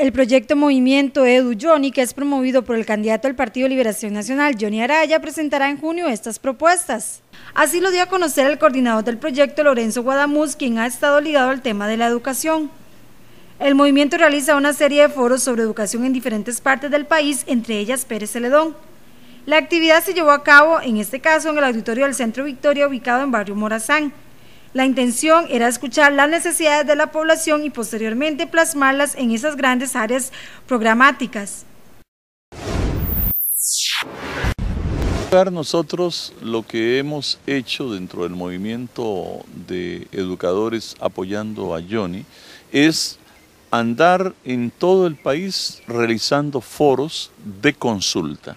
El proyecto Movimiento Edu Johnny, que es promovido por el candidato al Partido Liberación Nacional, Johnny Araya, presentará en junio estas propuestas. Así lo dio a conocer el coordinador del proyecto, Lorenzo Guadamuz, quien ha estado ligado al tema de la educación. El movimiento realiza una serie de foros sobre educación en diferentes partes del país, entre ellas Pérez Celedón. La actividad se llevó a cabo, en este caso, en el auditorio del Centro Victoria, ubicado en Barrio Morazán. La intención era escuchar las necesidades de la población y posteriormente plasmarlas en esas grandes áreas programáticas. Nosotros lo que hemos hecho dentro del movimiento de educadores apoyando a Johnny es andar en todo el país realizando foros de consulta.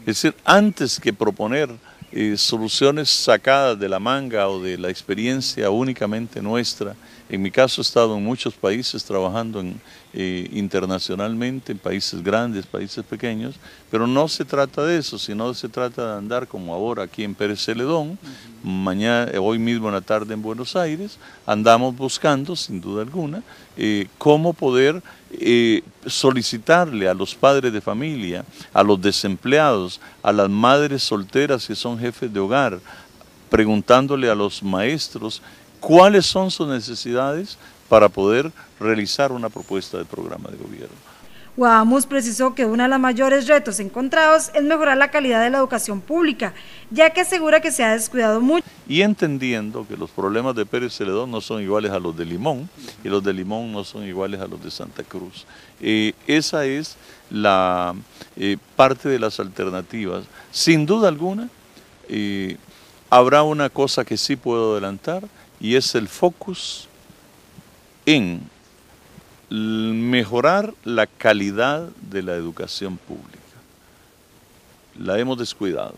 Es decir, antes que proponer eh, soluciones sacadas de la manga o de la experiencia únicamente nuestra. En mi caso he estado en muchos países trabajando eh, internacionalmente, en países grandes, países pequeños, pero no se trata de eso, sino se trata de andar como ahora aquí en Pérez Celedón, mañana, eh, hoy mismo en la tarde en Buenos Aires, andamos buscando, sin duda alguna, eh, cómo poder eh, solicitarle a los padres de familia, a los desempleados, a las madres solteras que son jefes de hogar, preguntándole a los maestros cuáles son sus necesidades para poder realizar una propuesta de programa de gobierno. Guadamus precisó que uno de los mayores retos encontrados es mejorar la calidad de la educación pública, ya que asegura que se ha descuidado mucho. Y entendiendo que los problemas de Pérez Celedón no son iguales a los de Limón y los de Limón no son iguales a los de Santa Cruz. Eh, esa es la eh, parte de las alternativas. Sin duda alguna, eh, habrá una cosa que sí puedo adelantar y es el focus en mejorar la calidad de la educación pública. La hemos descuidado.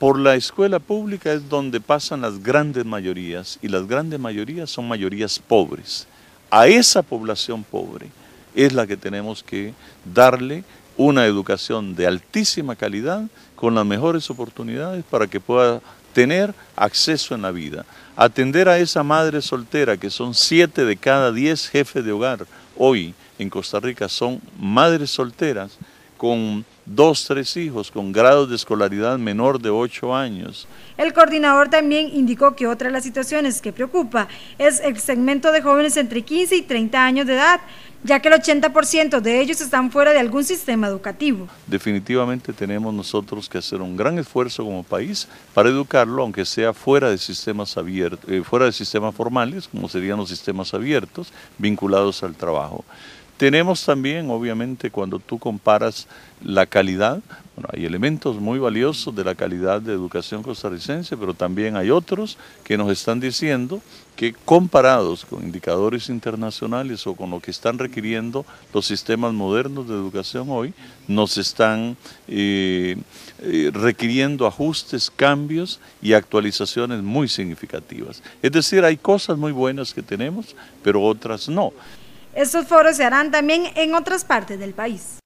Por la escuela pública es donde pasan las grandes mayorías y las grandes mayorías son mayorías pobres. A esa población pobre es la que tenemos que darle una educación de altísima calidad con las mejores oportunidades para que pueda tener acceso en la vida. Atender a esa madre soltera, que son siete de cada diez jefes de hogar hoy en Costa Rica, son madres solteras con dos, tres hijos con grados de escolaridad menor de ocho años. El coordinador también indicó que otra de las situaciones que preocupa es el segmento de jóvenes entre 15 y 30 años de edad, ya que el 80% de ellos están fuera de algún sistema educativo. Definitivamente tenemos nosotros que hacer un gran esfuerzo como país para educarlo, aunque sea fuera de sistemas abiertos, eh, fuera de sistemas formales, como serían los sistemas abiertos, vinculados al trabajo. Tenemos también, obviamente, cuando tú comparas la calidad, bueno, hay elementos muy valiosos de la calidad de educación costarricense, pero también hay otros que nos están diciendo que comparados con indicadores internacionales o con lo que están requiriendo los sistemas modernos de educación hoy, nos están eh, eh, requiriendo ajustes, cambios y actualizaciones muy significativas. Es decir, hay cosas muy buenas que tenemos, pero otras no. Estos foros se harán también en otras partes del país.